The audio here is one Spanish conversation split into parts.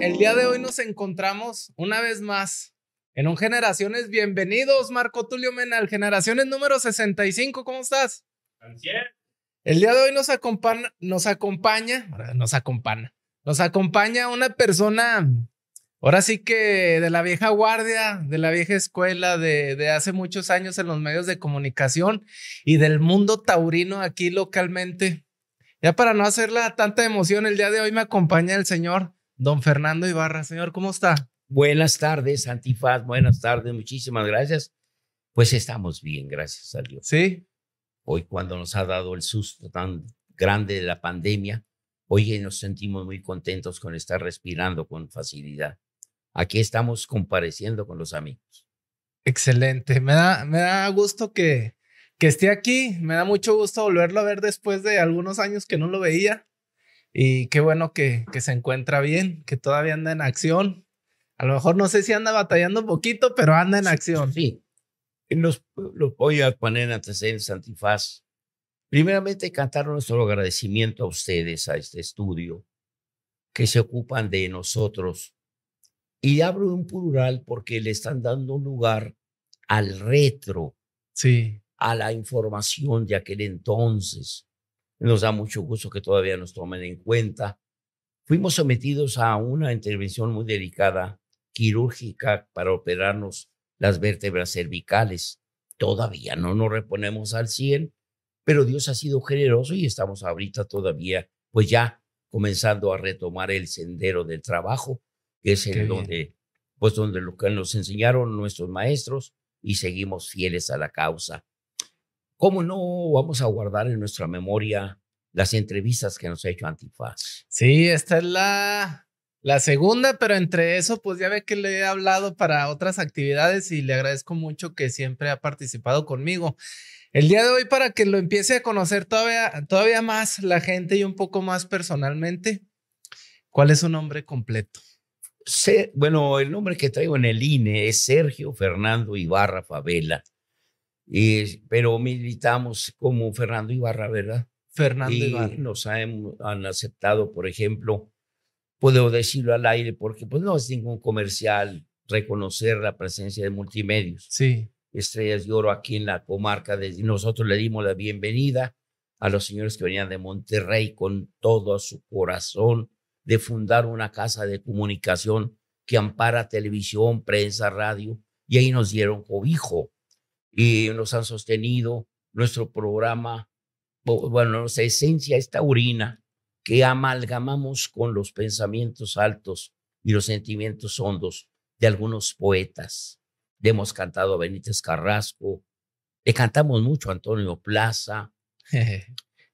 El día de hoy nos encontramos una vez más en un Generaciones. Bienvenidos, Marco Tulio Menal, Generaciones número 65. ¿Cómo estás? El día de hoy nos acompaña, nos acompaña, nos acompaña, nos acompaña una persona Ahora sí que de la vieja guardia, de la vieja escuela, de, hace muchos años en los medios de comunicación y del mundo taurino aquí localmente. Ya para no hacerla tanta emoción, el día de hoy me acompaña el señor don Fernando Ibarra. Señor, ¿cómo está? Buenas tardes, Antifaz, buenas tardes, muchísimas gracias. Pues estamos bien, gracias a Dios. Sí. Hoy cuando nos ha dado el susto tan grande de la pandemia, hoy nos sentimos muy contentos con estar respirando con facilidad aquí estamos compareciendo con los amigos. Excelente, me da, me da gusto que, que esté aquí, me da mucho gusto volverlo a ver después de algunos años que no lo veía y qué bueno que, que se encuentra bien, que todavía anda en acción. A lo mejor no sé si anda batallando un poquito, pero anda en acción. Sí, los, los voy a poner en antecedentes antifaz. Primeramente, cantar nuestro agradecimiento a ustedes, a este estudio, que se ocupan de nosotros y abro en plural porque le están dando lugar al retro, a la información de aquel entonces. Nos da mucho gusto que todavía nos tomen en cuenta. Fuimos sometidos a una intervención muy delicada, quirúrgica, para operarnos las vértebras cervicales. Todavía no nos reponemos al 100, pero Dios ha sido generoso y estamos ahorita todavía, pues ya comenzando a retomar el sendero del trabajo que es el donde, pues donde lo que nos enseñaron nuestros maestros y seguimos fieles a la causa. ¿Cómo no vamos a guardar en nuestra memoria las entrevistas que nos ha hecho Antifaz? Sí, esta es la, la segunda, pero entre eso, pues ya ve que le he hablado para otras actividades y le agradezco mucho que siempre ha participado conmigo. El día de hoy, para que lo empiece a conocer todavía, todavía más la gente y un poco más personalmente, ¿cuál es su nombre completo? bueno, el nombre que traigo en el INE es Sergio Fernando Ibarra Favela, y, pero militamos como Fernando Ibarra, ¿verdad? Fernando Ibarra. Nos han, aceptado, por ejemplo, puedo decirlo al aire porque pues no es ningún comercial reconocer la presencia de multimedios. Sí. Estrellas de Oro aquí en la comarca. nosotros le dimos la bienvenida a los señores que venían de Monterrey con todo su corazón de fundar una casa de comunicación que ampara televisión, prensa, radio, y ahí nos dieron cobijo y nos han sostenido nuestro programa, bueno, nuestra esencia Esta urina que amalgamamos con los pensamientos altos y los sentimientos hondos de algunos poetas. Le hemos cantado a Benítez Carrasco, le cantamos mucho a Antonio Plaza,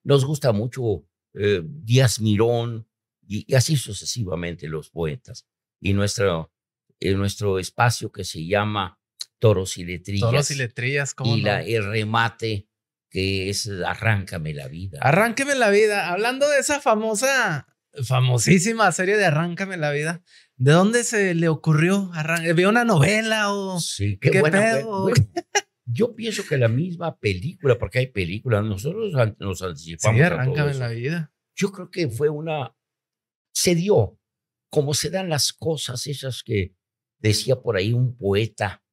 nos gusta mucho eh, Díaz Mirón, y así sucesivamente los poetas. Y nuestro, eh, nuestro espacio que se llama Toros y Letrillas. Toros y Letrillas, ¿cómo Y la, el remate que es Arráncame la vida. Arráncame la vida. Hablando de esa famosa, famosísima serie de Arráncame la vida, ¿de dónde se le ocurrió? Eh, ¿Vio una novela o sí, qué, pedo? Yo pienso que la misma película, porque hay películas, nosotros nos anticipamos. Arráncame la vida. Yo creo que fue una se dio, como se dan las cosas esas que decía por ahí un poeta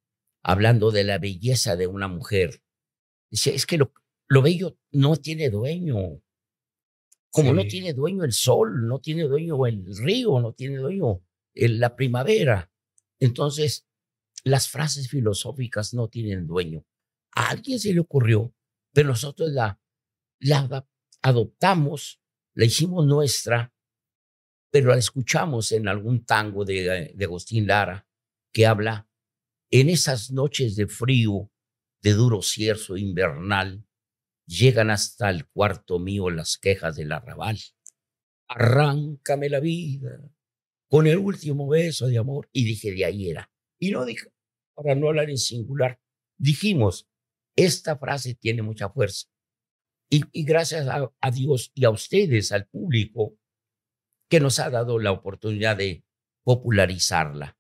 hablando de la belleza de una mujer. Dice, es que lo, lo bello no tiene dueño. Como no tiene dueño el sol, no tiene dueño el río, no tiene dueño la primavera. Entonces, las frases filosóficas no tienen dueño. A alguien se le ocurrió, pero nosotros la, la adoptamos, la hicimos nuestra pero la escuchamos en algún tango eh, de, Agustín Lara que habla en esas noches de frío, de duro cierzo invernal, llegan hasta el cuarto mío las quejas del arrabal. Arráncame la vida con el último beso de amor. Y dije, de ahí era. Y no dije, para no hablar en singular, dijimos, esta frase tiene mucha fuerza. Y, gracias a Dios y a ustedes, al público, que nos ha dado la oportunidad de popularizarla.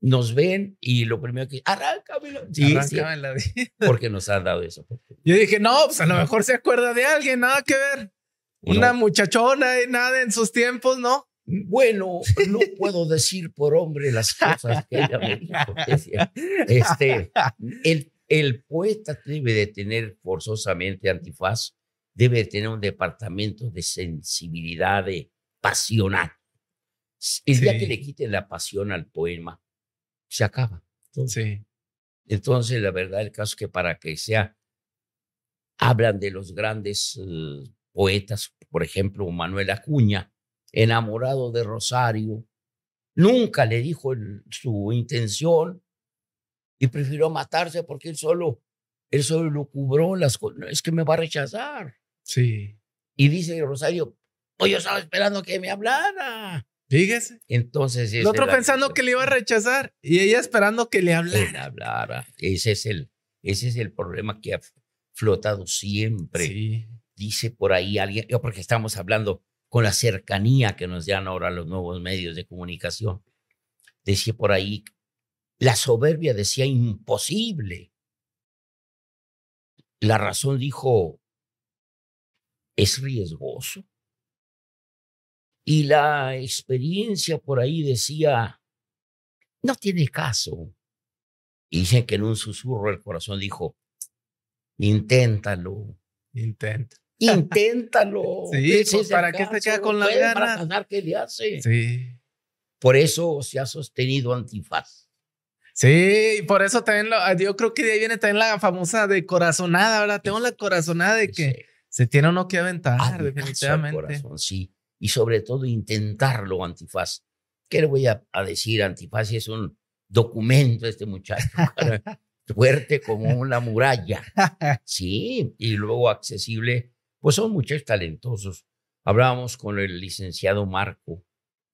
Nos ven y lo primero que arranca, Sí, sí, porque nos ha dado eso. Yo dije, no, pues a lo mejor se acuerda de alguien, nada que ver. Una muchachona y nada en sus tiempos, ¿no? Bueno, no puedo decir por hombre las cosas que ella me dijo. Este, el, el poeta debe de tener forzosamente antifaz, debe de tener un departamento de sensibilidad, de, pasional. El día que le quiten la pasión al poema, se acaba. Entonces, la verdad, el caso es que para que sea, hablan de los grandes eh, poetas, por ejemplo, Manuel Acuña, enamorado de Rosario, nunca le dijo su intención y prefirió matarse porque él solo, él solo lo cubró las Es que me va a rechazar. Sí. Y dice Rosario, yo estaba esperando que me hablara. Fíjese. Entonces. El otro pensando que, le iba a rechazar y ella esperando que le hablara. Ese es el, ese es el problema que ha flotado siempre. Dice por ahí alguien, porque estamos hablando con la cercanía que nos dan ahora los nuevos medios de comunicación. Decía por ahí, la soberbia decía imposible. La razón dijo, es riesgoso. Y la experiencia por ahí decía, no tiene caso. Y dicen que en un susurro el corazón dijo, inténtalo. Intenta. Inténtalo. sí, pues, para qué se queda con la gana. Para ganar, ¿qué le hace? Sí. Por eso se ha sostenido antifaz. Sí, y por eso también, lo, ah, yo creo que de ahí viene también la famosa de corazonada, ¿verdad? Tengo la corazonada de que se tiene uno que aventar, definitivamente. Corazón, sí y sobre todo intentarlo, Antifaz. ¿Qué le voy a, decir? Antifaz es un documento este muchacho, fuerte como una muralla, sí, y luego accesible, pues son muchachos talentosos. Hablábamos con el licenciado Marco.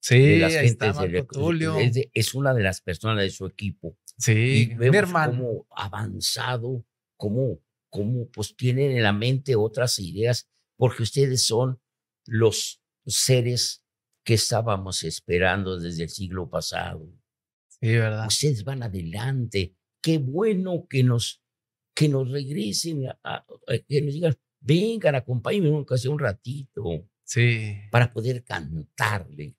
Sí, está de, es, es, una de las personas de su equipo. Sí, y Cómo avanzado, cómo, cómo pues tienen en la mente otras ideas, porque ustedes son los seres que estábamos esperando desde el siglo pasado. Sí, ¿verdad? Ustedes van adelante. Qué bueno que nos, que nos regresen, a, eh, que nos digan, vengan, acompáñenme nunca un ratito. Sí. Para poder cantarle.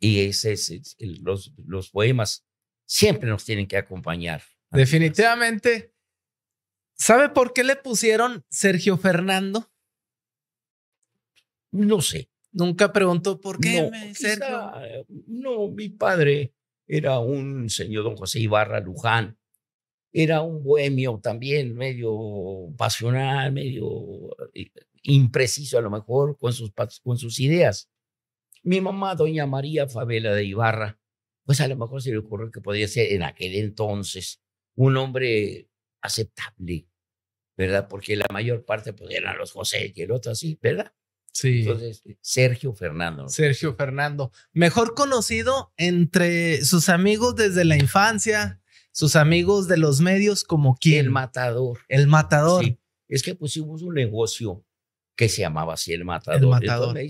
Y ese los, los poemas siempre nos tienen que acompañar. Definitivamente. ¿Sabe por qué le pusieron Sergio Fernando? No sé. Nunca preguntó por qué no, me eh, No, mi padre era un señor don José Ibarra Luján. Era un bohemio también, medio pasional, medio eh, impreciso a lo mejor con sus, con sus ideas. Mi mamá, doña María Favela de Ibarra, pues a lo mejor se le ocurrió que podía ser en aquel entonces un hombre aceptable, ¿verdad? Porque la mayor parte pues, eran los José y el otro así, ¿verdad? Sí. Eh, Sergio Fernando. Sergio Fernando, mejor conocido entre sus amigos desde la infancia, sus amigos de los medios como quien. El matador. El matador. Es que pusimos un negocio que se llamaba así, el matador. El matador. Me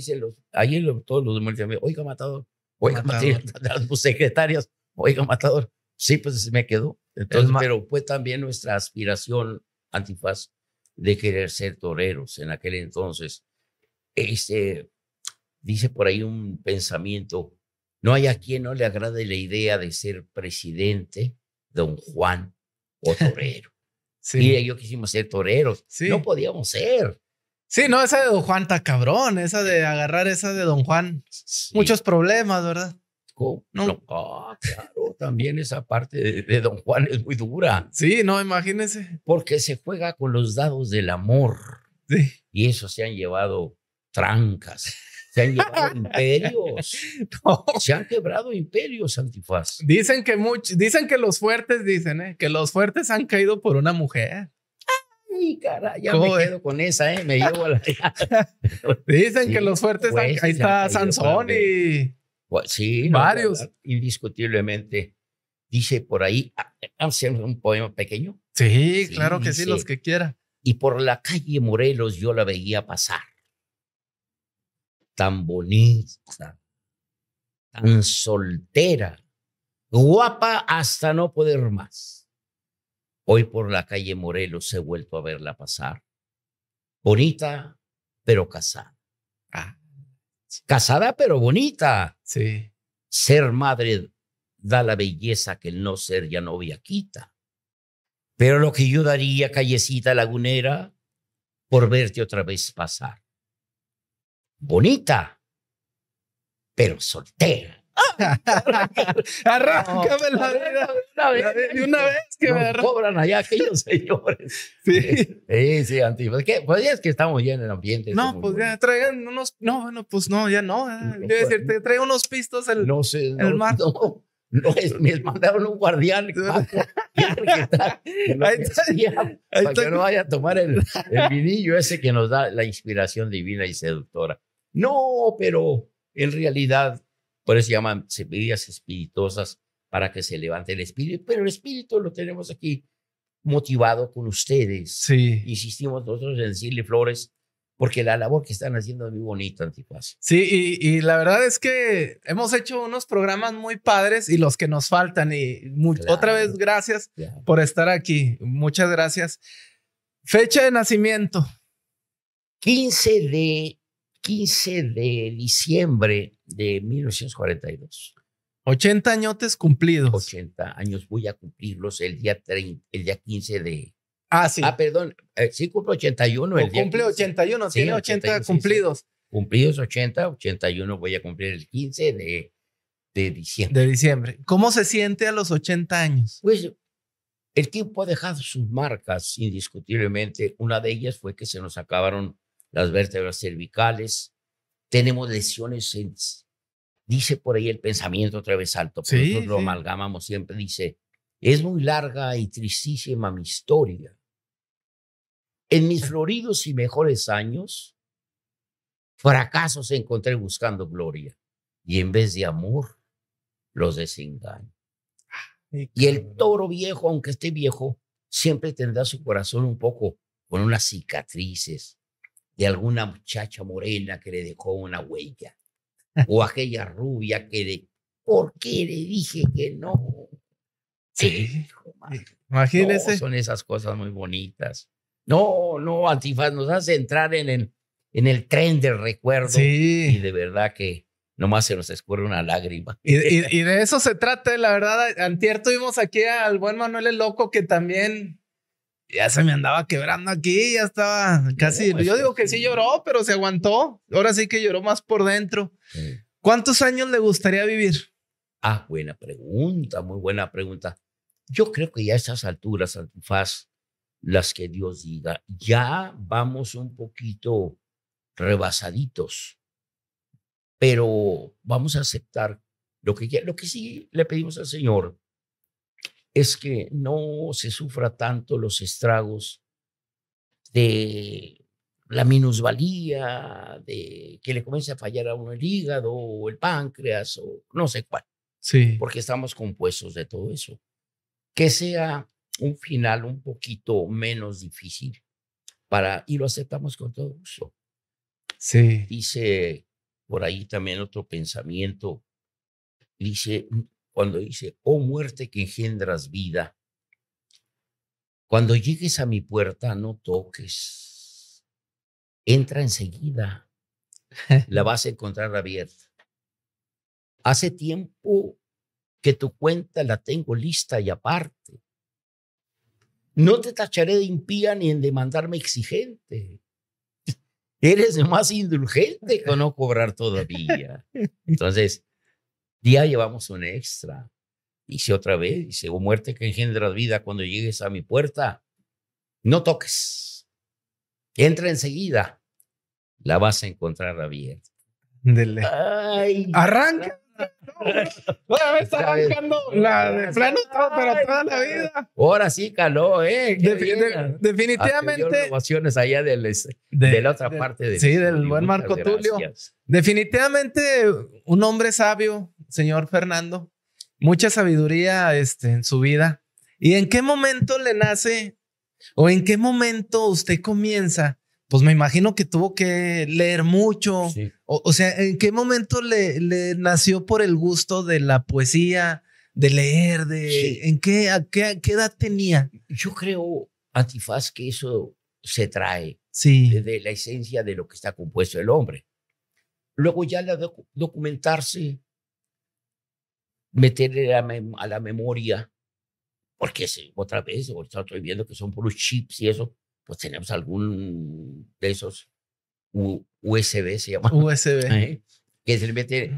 todos los demás me oiga, matador. Oiga, matador. Las secretarias, oiga, matador. Sí, pues se me quedó. Entonces, pero fue también nuestra aspiración antifaz de querer ser toreros en aquel entonces este, dice por ahí un pensamiento, no hay a quien no le agrade la idea de ser presidente don Juan o torero. sí. yo quisimos ser toreros, no podíamos ser. Sí, no, esa de Don Juan está cabrón, esa de agarrar esa de Don Juan. Muchos problemas, ¿verdad? No. Ah, claro, también esa parte de, Don Juan es muy dura. Sí, no, imagínense. Porque se juega con los dados del amor. Sí. Y eso se han llevado trancas. Se han llevado imperios. Se han quebrado imperios, Antifaz. Dicen que, muchos, dicen que los fuertes, dicen, ¿eh? que los fuertes han caído por una mujer. Ay, caray, ya me quedo con esa, ¿eh? Me llevo la... dicen que los fuertes Ahí está Sansón pues, sí. Varios. indiscutiblemente. Dice por ahí, hacemos ah, ah, un poema pequeño. Sí, claro que sí, los que quiera. Y por la calle Morelos yo la veía pasar tan bonita, tan soltera, guapa hasta no poder más. Hoy por la calle Morelos he vuelto a verla pasar. Bonita, pero casada. Ah. Casada, pero bonita. Sí. Ser madre da la belleza que el no ser ya novia quita. Pero lo que yo daría, callecita lagunera, por verte otra vez pasar bonita, pero soltera. Arráncame la, vida, una y una vez que me cobran allá aquellos señores. Sí, sí, sí antiguo. Pues, pues ya es que estamos ya en el ambiente. No, pues ya traigan unos. No, bueno, pues no, ya no. Eh, pues te traigo unos pistos el, el mar. No, me mandaron un guardián. para que no vaya a tomar el vinillo ese que nos da la inspiración divina y seductora. No, pero en realidad, por eso se llaman semillas espirituosas para que se levante el espíritu, pero el espíritu lo tenemos aquí motivado con ustedes. Sí. Insistimos nosotros en decirle flores, porque la labor que están haciendo es muy bonita, Antipas. Sí, y, la verdad es que hemos hecho unos programas muy padres y los que nos faltan. Y otra vez, gracias por estar aquí. Muchas gracias. Fecha de nacimiento. 15 de 15 de diciembre de 1942. 80 añotes cumplidos. 80 años voy a cumplirlos el día, el día 15 de... Ah, sí. Ah, perdón, eh, sí cumple 81 el día Cumple 81, sí, tiene 80, cumplidos. Cumplidos 80, 81 voy a cumplir el 15 de diciembre. De diciembre. ¿Cómo se siente a los 80 años? Pues el tiempo ha dejado sus marcas indiscutiblemente. Una de ellas fue que se nos acabaron las vértebras cervicales, tenemos lesiones, en, dice por ahí el pensamiento otra vez alto, pero nosotros lo amalgamamos siempre, dice, es muy larga y tristísima mi historia. En mis floridos y mejores años, fracasos encontré buscando gloria y en vez de amor, los desengaño. Ah, y el toro viejo, aunque esté viejo, siempre tendrá su corazón un poco con unas cicatrices, de alguna muchacha morena que le dejó una huella, o aquella rubia que de ¿por qué le dije que no? Sí, imagínese. son esas cosas muy bonitas. No, no, Antifaz, nos hace entrar en el, en el tren del recuerdo. Sí. Y de verdad que nomás se nos escurre una lágrima. Y, y de eso se trata, la verdad. Antier tuvimos aquí al buen Manuel el Loco, que también ya se me andaba quebrando aquí, ya estaba casi. yo este, digo que sí lloró, pero se aguantó. Ahora sí que lloró más por dentro. ¿Cuántos años le gustaría vivir? Ah, buena pregunta, muy buena pregunta. Yo creo que ya a estas alturas, faz las que Dios diga, ya vamos un poquito rebasaditos, pero vamos a aceptar lo que, lo que sí le pedimos al Señor es que no se sufra tanto los estragos de la minusvalía, de que le comience a fallar a uno el hígado o el páncreas o no sé cuál. Sí. Porque estamos compuestos de todo eso. Que sea un final un poquito menos difícil para, y lo aceptamos con todo gusto. Sí. Dice por ahí también otro pensamiento. Dice, cuando dice, oh muerte que engendras vida, cuando llegues a mi puerta no toques, entra enseguida, la vas a encontrar abierta. Hace tiempo que tu cuenta la tengo lista y aparte. No te tacharé de impía ni en demandarme exigente. Eres más indulgente con no cobrar todavía. Entonces, día llevamos un extra. Dice otra vez, dice, o oh, muerte que engendra vida cuando llegues a mi puerta, no toques. Entra enseguida. La vas a encontrar abierta. Arranca. está arrancando la de plano todo, pero toda la vida. Ahora sí caló, ¿eh? definitivamente. allá del, de, la otra parte Sí, del buen Marco Tulio. Definitivamente, un hombre sabio, señor Fernando, mucha sabiduría este, en su vida. ¿Y en qué momento le nace o en qué momento usted comienza? Pues me imagino que tuvo que leer mucho. O, sea, ¿en qué momento le, nació por el gusto de la poesía, de leer, de en qué, qué, edad tenía? Yo creo, Antifaz, que eso se trae de la esencia de lo que está compuesto el hombre. Luego ya documentarse meterle a, la memoria, porque otra vez, estoy viendo que son por los chips y eso, pues tenemos algún de esos USB, se llama. USB. Que se le mete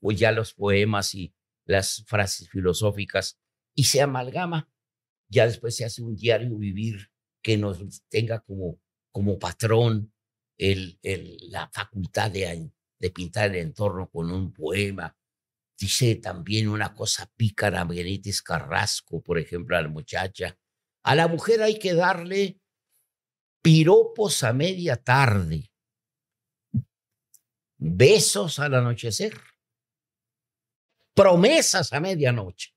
pues, ya los poemas y las frases filosóficas y se amalgama. Ya después se hace un diario vivir que nos tenga como, como patrón el, el, la facultad de, de pintar el entorno con un poema, dice también una cosa pícara Benítez Carrasco, por ejemplo, a la muchacha. A la mujer hay que darle piropos a media tarde, besos al anochecer, promesas a medianoche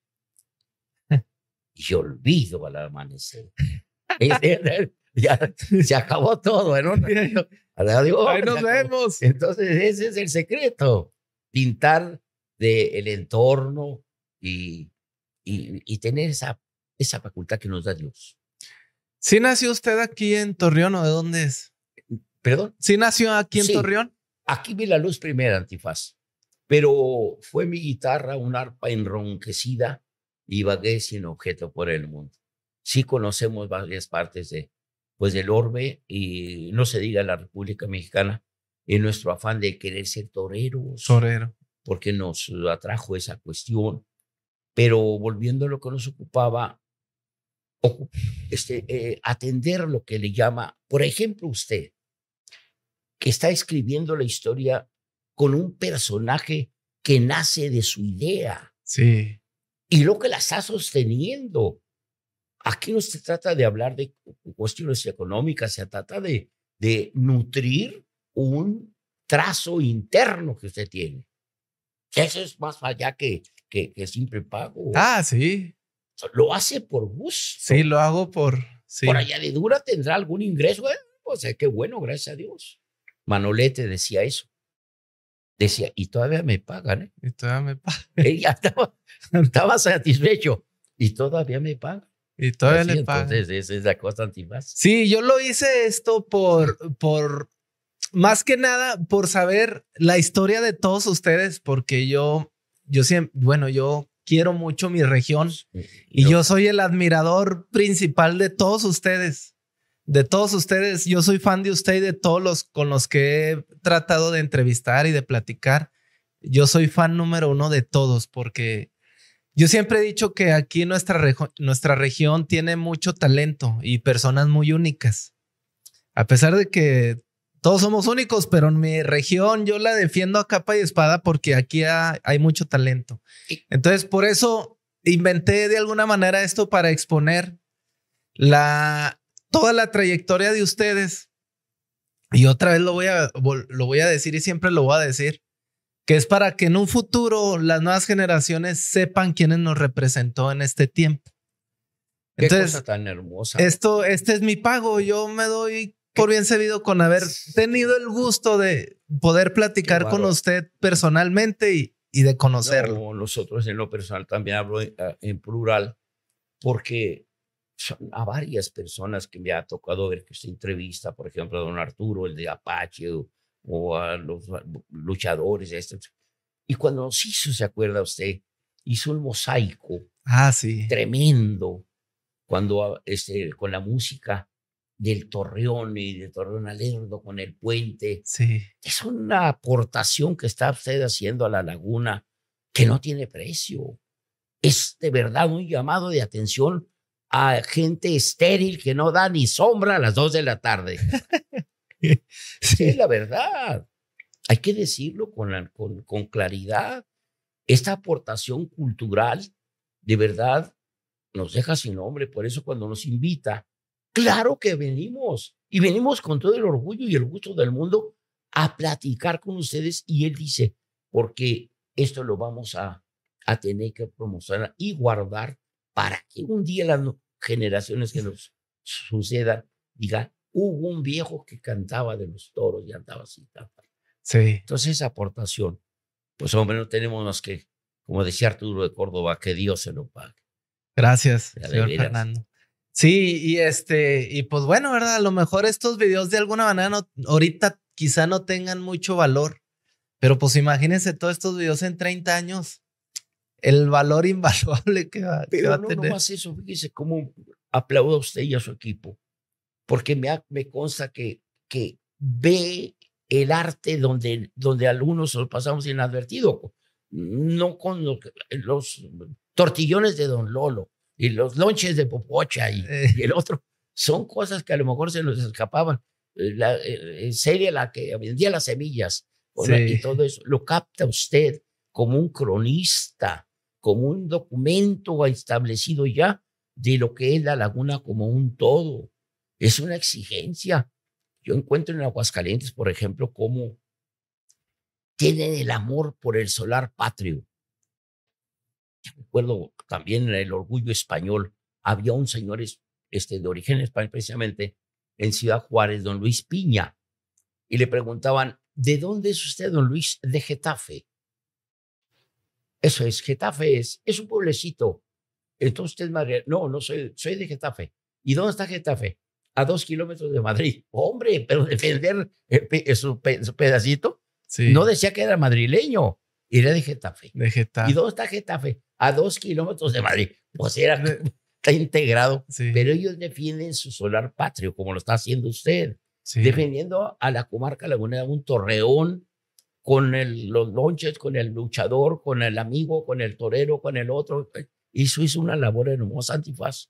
y olvido al amanecer. Eh, ya se acabó todo. ¿no? Entonces ese es el secreto, pintar del entorno y, y, tener esa, esa facultad que nos da Dios. ¿Sí nació usted aquí en Torreón o de dónde es? ¿Perdón? ¿Sí nació aquí en Torreón? Aquí vi la luz primera, Antifaz. Pero fue mi guitarra, un arpa enronquecida y vagué sin objeto por el mundo. Sí conocemos varias partes de, pues, del orbe y no se diga la República Mexicana en nuestro afán de querer ser toreros. Torero porque nos atrajo esa cuestión. Pero volviendo a lo que nos ocupaba, este, eh, atender lo que le llama, por ejemplo, usted, que está escribiendo la historia con un personaje que nace de su idea. Sí. Y lo que la está sosteniendo. Aquí no se trata de hablar de cuestiones económicas, se trata de, de nutrir un trazo interno que usted tiene. Eso es más allá que, que, que pago. Ah, sí. Lo hace por bus. Sí, lo hago por. Sí. Por Dura tendrá algún ingreso. o eh, sea, pues, eh, qué bueno, gracias a Dios. Manolete decía eso. Decía, y todavía me pagan, ¿eh? Y todavía me pagan. Ella estaba, estaba satisfecho. Y todavía me pagan. Y todavía me le pagan. Entonces, esa es la cosa antifaz. Sí, yo lo hice esto por, por más que nada por saber la historia de todos ustedes, porque yo, yo siempre, bueno, yo quiero mucho mi región y yo. soy el admirador principal de todos ustedes, de todos ustedes. Yo soy fan de usted y de todos los con los que he tratado de entrevistar y de platicar. Yo soy fan número uno de todos porque yo siempre he dicho que aquí nuestra, nuestra región tiene mucho talento y personas muy únicas. A pesar de que todos somos únicos, pero en mi región yo la defiendo a capa y espada porque aquí hay mucho talento. Entonces, por eso inventé de alguna manera esto para exponer la, toda la trayectoria de ustedes. Y otra vez lo voy, a, lo voy a decir y siempre lo voy a decir, que es para que en un futuro las nuevas generaciones sepan quiénes nos representó en este tiempo. Qué cosa tan hermosa. Esto, este es mi pago. Yo me doy por bien servido con haber tenido el gusto de poder platicar con usted personalmente y, y de conocerlo. nosotros en lo personal también hablo eh, en, plural, porque a varias personas que me ha tocado ver que esta entrevista, por ejemplo, a don Arturo, el de Apache, o, a los luchadores, y cuando nos hizo, ¿se acuerda usted? Hizo el mosaico ah, sí. tremendo cuando este, con la música del Torreón y de Torreón Alerdo con el puente. Sí. Es una aportación que está usted haciendo a la laguna que no tiene precio. Es de verdad un llamado de atención a gente estéril que no da ni sombra a las dos de la tarde. sí. la verdad. Hay que decirlo con, con claridad. Esta aportación cultural, de verdad, nos deja sin nombre. Por eso cuando nos invita Claro que venimos y venimos con todo el orgullo y el gusto del mundo a platicar con ustedes y él dice, porque esto lo vamos a, tener que promocionar y guardar para que un día las generaciones que nos sucedan digan, hubo un viejo que cantaba de los toros y andaba así. Sí. Entonces esa aportación, pues hombre, no tenemos más que, como decía Arturo de Córdoba, que Dios se lo pague. Gracias, señor Fernando. Sí, y este, y pues bueno, ¿verdad? A lo mejor estos videos de alguna manera ahorita quizá no tengan mucho valor, pero pues imagínense todos estos videos en 30 años, el valor invaluable que va, pero no, a eso, fíjese cómo aplaudo usted y a su equipo, porque me, consta que, que ve el arte donde, donde algunos lo pasamos inadvertido, no con los tortillones de Don Lolo, y los lonches de popocha eh. y, el otro, son cosas que a lo mejor se nos escapaban. Eh, la, eh, serie, la que vendía las semillas y todo eso, lo capta usted como un cronista, como un documento establecido ya de lo que es la laguna como un todo. Es una exigencia. Yo encuentro en Aguascalientes, por ejemplo, cómo tienen el amor por el solar patrio. Recuerdo también el orgullo español, había un señor este, de origen español precisamente en Ciudad Juárez, don Luis Piña, y le preguntaban, ¿de dónde es usted, don Luis? De Getafe. Eso es, Getafe es, un pueblecito. Entonces usted es madre, no, no soy, soy de Getafe. ¿Y dónde está Getafe? A dos kilómetros de Madrid. Hombre, pero defender eh, su, pedacito, no decía que era madrileño, era de Getafe. De Getafe. ¿Y dónde está Getafe? a dos kilómetros de Madrid. Pues era, está integrado. Pero ellos defienden su solar patrio, como lo está haciendo usted. Defendiendo a la comarca lagunera un torreón con el, los lonches, con el luchador, con el amigo, con el torero, con el otro. Eso es una labor hermosa, antifaz.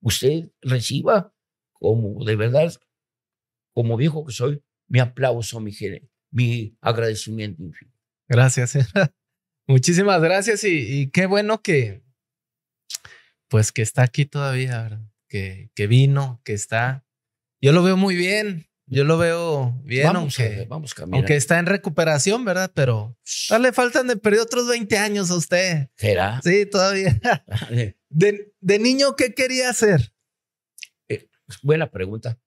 Usted reciba, como de verdad, como viejo que soy, mi aplauso, mi, mi agradecimiento. Gracias. Muchísimas gracias y, qué bueno que, pues que está aquí todavía, ¿verdad? Que, que vino, que está. Yo lo veo muy bien, yo lo veo bien, vamos aunque, a, aunque está en recuperación, ¿verdad? Pero le faltan de perder otros 20 años a usted. ¿Será? Sí, todavía. De, niño, ¿qué quería hacer? Eh, buena pregunta.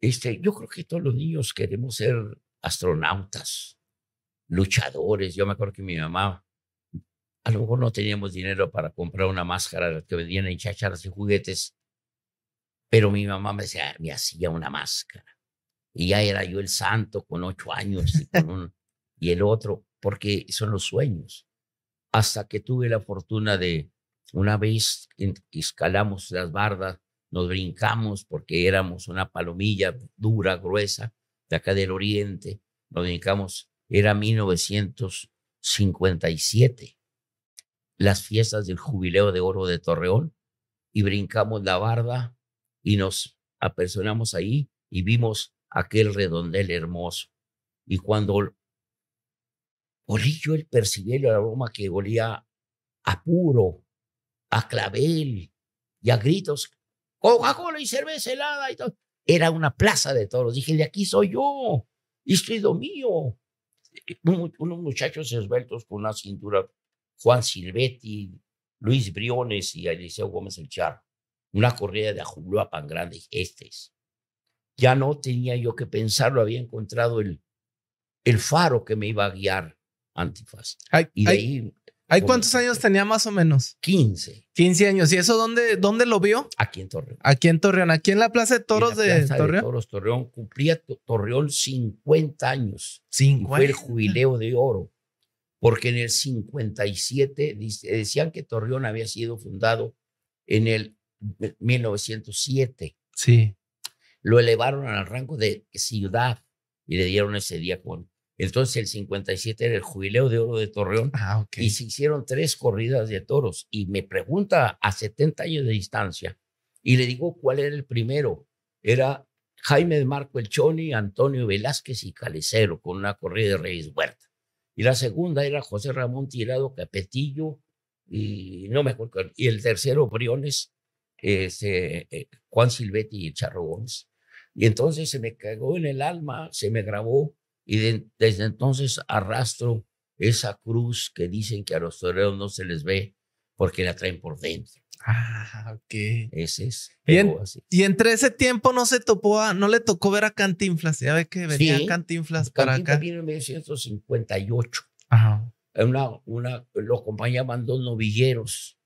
Este, yo creo que todos los niños queremos ser astronautas, luchadores. Yo me acuerdo que mi mamá a lo mejor no teníamos dinero para comprar una máscara de que vendían en chacharras y juguetes, pero mi mamá me, decía, ah, me hacía una máscara. Y ya era yo el santo con ocho años y, el otro, porque son los sueños. Hasta que tuve la fortuna de, una vez escalamos las bardas, nos brincamos porque éramos una palomilla dura, gruesa, de acá del oriente, nos brincamos, era 1957 las fiestas del Jubileo de Oro de Torreón y brincamos la barda y nos apersonamos ahí y vimos aquel redondel hermoso. Y cuando olí yo el percibir la aroma que olía a puro, a clavel y a gritos, Coca-Cola y cerveza helada Era una plaza de toros. Dije, de aquí soy yo, esto es lo mío. Unos muchachos esbeltos con una cintura Juan Silvetti, Luis Briones y Eliseo Gómez El Char. Una corrida de grande este es Ya no tenía yo que pensarlo, había encontrado el, el faro que me iba a guiar Antifaz. y ahí, ¿hay ¿Cuántos años tenía más o menos? 15. 15 años. ¿Y eso dónde, dónde lo vio? Aquí en Torreón. Aquí en Torreón, aquí en la Plaza de Toros de, de Torreón. Torreón. Cumplía Torreón 50 años. fue el jubileo de oro porque en el 57 decían que Torreón había sido fundado en el 1907. Sí. Lo elevaron al rango de ciudad y le dieron ese día con. Entonces el 57 era el jubileo de oro de Torreón ah, okay. y se hicieron tres corridas de toros y me pregunta a 70 años de distancia y le digo cuál era el primero. Era Jaime de Marco El Choni, Antonio Velázquez y Calicero con una corrida de Reyes Huerta la segunda era José Ramón Tirado Capetillo, y no me acuerdo, y el tercero Briones, este, eh, Juan Silvetti y Charro Gómez. Y entonces se me cagó en el alma, se me grabó, y desde entonces arrastro esa cruz que dicen que a los toreros no se les ve porque la traen por dentro. Ah, ok. Ese es. Y y entre ese tiempo no se topó a, no le tocó ver a Cantinflas. Ya ve que venía Cantinflas para Cantinflas acá. vino en 1958. Ajá. Una, una, lo acompañaban dos novilleros.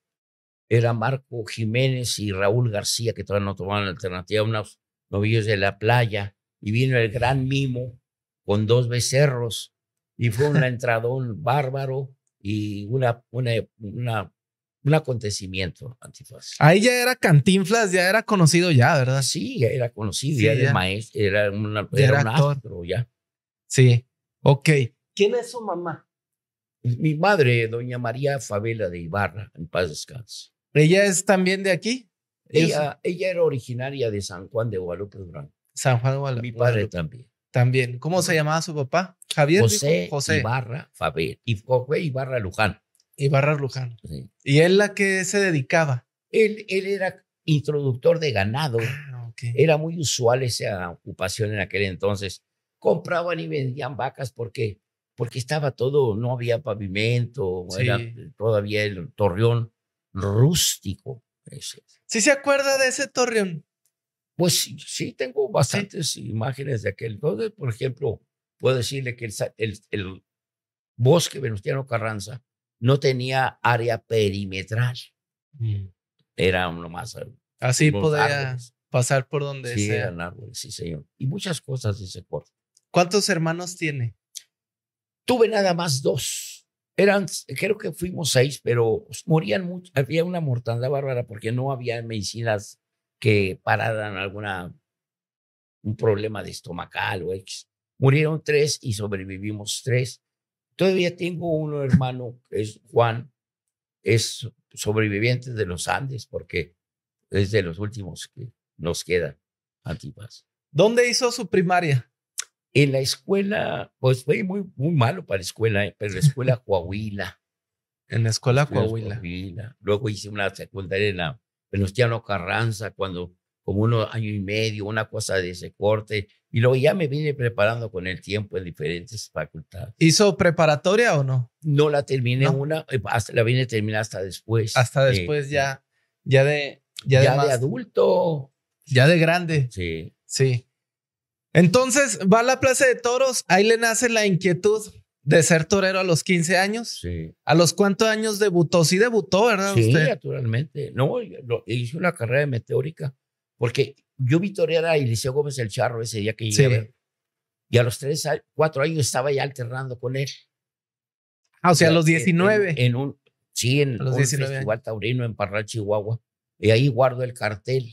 Era Marco Jiménez y Raúl García, que todavía no tomaban alternativa, unos novillos de la playa. Y vino el gran mimo con dos becerros. Y fue un entradón bárbaro y una, una, una un acontecimiento, Antifaz. Ahí ya era Cantinflas, ya era conocido ya, ¿verdad? Sí, ya era conocido, ya, era maestro, era, una, actor. ya. Sí, ok. ¿Quién es su mamá? Mi madre, doña María Favela de Ibarra, en paz descanse. ¿Ella es también de aquí? Ella, ella era originaria de San Juan de Guadalupe Durán. San Juan de Guadalupe. Mi padre también. También. ¿Cómo se llamaba su papá? Javier José, José. Ibarra y José Ibarra Luján. Ibarra Luján. Sí. ¿Y él la que se dedicaba? Él, él era introductor de ganado. Ah, era muy usual esa ocupación en aquel entonces. Compraban y vendían vacas porque, porque estaba todo, no había pavimento, era todavía el torreón rústico. ¿Sí se acuerda de ese torreón? Pues sí, tengo bastantes imágenes de aquel entonces. Por ejemplo, puedo decirle que el, el, el bosque Venustiano Carranza no tenía área perimetral. Mm. Era uno más. Eh, Así podía pasar por donde sí, Eran árboles, sí, señor. Y muchas cosas de ese corte. ¿Cuántos hermanos tiene? Tuve nada más dos. Eran, creo que fuimos seis, pero morían muchos. Había una mortandad bárbara porque no había medicinas que pararan alguna un problema de estomacal o X. Murieron tres y sobrevivimos tres. Todavía tengo uno hermano, es Juan, es sobreviviente de los Andes, porque es de los últimos que nos quedan, Antipas. ¿Dónde hizo su primaria? En la escuela, pues fue muy, muy malo para la escuela, eh, pero la escuela Coahuila. En la escuela Coahuila. Luego hice una secundaria en la Venustiano Carranza, cuando como uno año y medio, una cosa de ese corte, y luego ya me vine preparando con el tiempo en diferentes facultades. ¿Hizo preparatoria o no? No la terminé una, eh, la vine a terminar hasta después. Hasta eh, después eh. ya, ya de... Ya, de, adulto. Ya de grande. Sí. Sí. Entonces va a la Plaza de Toros, ahí le nace la inquietud de ser torero a los 15 años. Sí. ¿A los cuántos años debutó? Sí debutó, ¿verdad? Sí, naturalmente. No, hizo una carrera de meteórica. Porque yo torear a Eliseo Gómez el Charro ese día que llegué Y a los tres, cuatro años estaba ya alternando con él. Ah, o sea, a los 19. En, un, sí, en el un taurino en Parral, Chihuahua. Y ahí guardo el cartel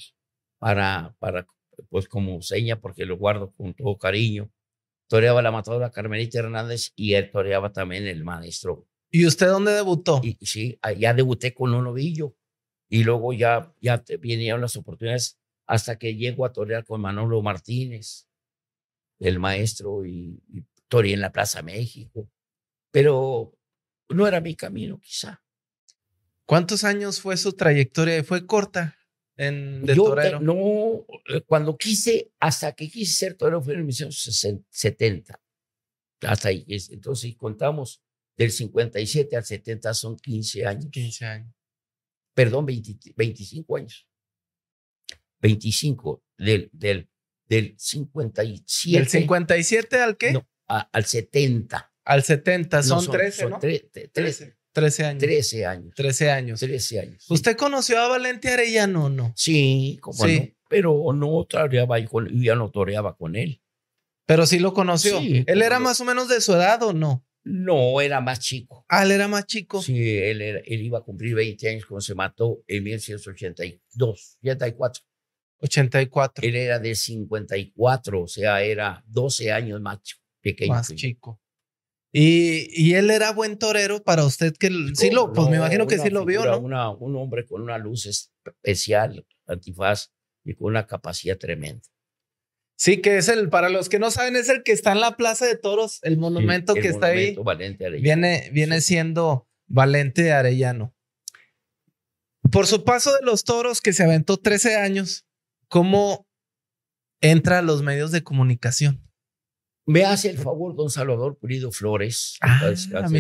para, para, pues como seña, porque lo guardo con todo cariño. Toreaba la matadora Carmelita Hernández y él toreaba también el maestro. ¿Y usted dónde debutó? sí, ah, ya debuté con un novillo. Y luego ya, ya vinieron las oportunidades hasta que llego a torear con Manolo Martínez, el maestro, y, y toreé en la Plaza México. Pero no era mi camino, quizá. ¿Cuántos años fue su trayectoria? ¿Fue corta en, de torero? no, eh, cuando quise, hasta que quise ser torero fue en 1970. Hasta ahí. Entonces, contamos del 57 al 70 son 15 años. 15 años. Perdón, 25 años. 25 del, del, del 57. el 57 al qué? No, al 70. Al 70, son, 13, ¿no? 13. 13. 13 años. 13 años. 13 años. años. ¿Usted conoció a Valente Arellano no? Sí, como sí. no, pero no toreaba ya no con él. Pero sí lo conoció. ¿Él era más o menos de su edad o no? No, era más chico. Ah, él era más chico. Sí, él, él iba a cumplir 20 años cuando se mató en 1982, 84. 84. Él era de 54, o sea, era 12 años más pequeño. Más chico. Y, él era buen torero para usted que sí lo, pues me imagino que sí lo vio, ¿no? un hombre con una luz especial, antifaz y con una capacidad tremenda. Sí, que es el, para los que no saben, es el que está en la Plaza de Toros, el monumento que está ahí. Valente Arellano. Viene, viene siendo Valente Arellano. Por su paso de los toros, que se aventó 13 años, ¿Cómo entra a los medios de comunicación? Me hace el favor don Salvador Pulido Flores, ah,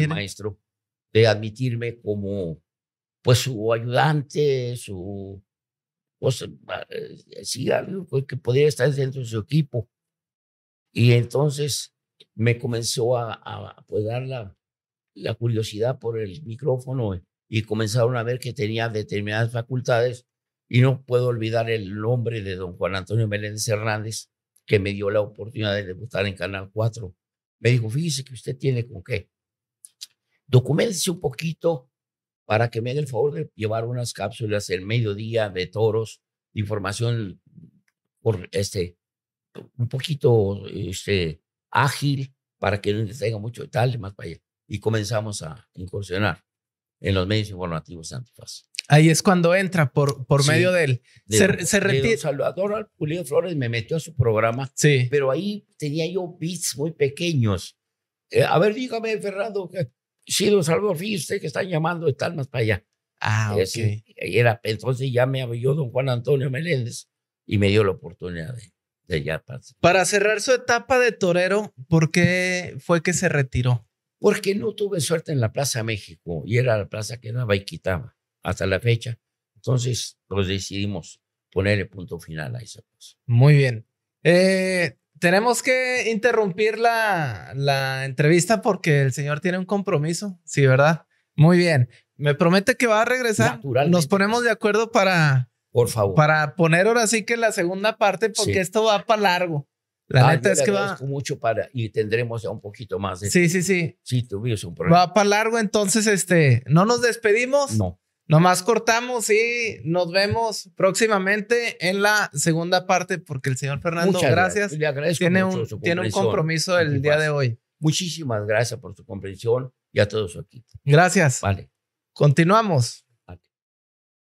maestro, de admitirme como pues su ayudante, su pues, eh, sí, que podría estar dentro de su equipo. Y entonces me comenzó a, a pues, dar la, la curiosidad por el micrófono y comenzaron a ver que tenía determinadas facultades y no puedo olvidar el nombre de don Juan Antonio Meléndez Hernández, que me dio la oportunidad de debutar en Canal 4. Me dijo, fíjese que usted tiene con qué. Documentese un poquito para que me haga el favor de llevar unas cápsulas el mediodía de toros, de información por este, un poquito este, ágil para que no les tenga mucho tal, más para allá. Y comenzamos a incursionar en los medios informativos antifaz. Ahí es cuando entra por, por medio de él. se, se Salvador Pulido Flores me metió a su programa. Sí. Pero ahí tenía yo bits muy pequeños. Eh, a ver, dígame, Fernando, si don Salvador, fíjese que están llamando, están más para allá. Ah, ok. Era, entonces ya me abrió don Juan Antonio Meléndez y me dio la oportunidad de, ya Para cerrar su etapa de torero, ¿por qué fue que se retiró? Porque no tuve suerte en la Plaza México y era la plaza que daba y quitaba hasta la fecha. Entonces, pues decidimos el punto final a esa cosa. Muy bien. Eh, tenemos que interrumpir la, la, entrevista porque el señor tiene un compromiso, sí, ¿verdad? Muy bien. Me promete que va a regresar. Nos ponemos de acuerdo para... Por favor. Para poner ahora sí que la segunda parte porque esto va para largo. La neta es que va mucho para y tendremos ya un poquito más. De sí, sí, sí. Sí, tuvimos un problema. Va para largo, entonces este, no nos despedimos. No. Nomás cortamos y nos vemos próximamente en la segunda parte porque el señor Fernando, gracias, tiene, un, tiene un compromiso el día de hoy. Muchísimas gracias por su comprensión y a todos su Gracias. Vale. Continuamos.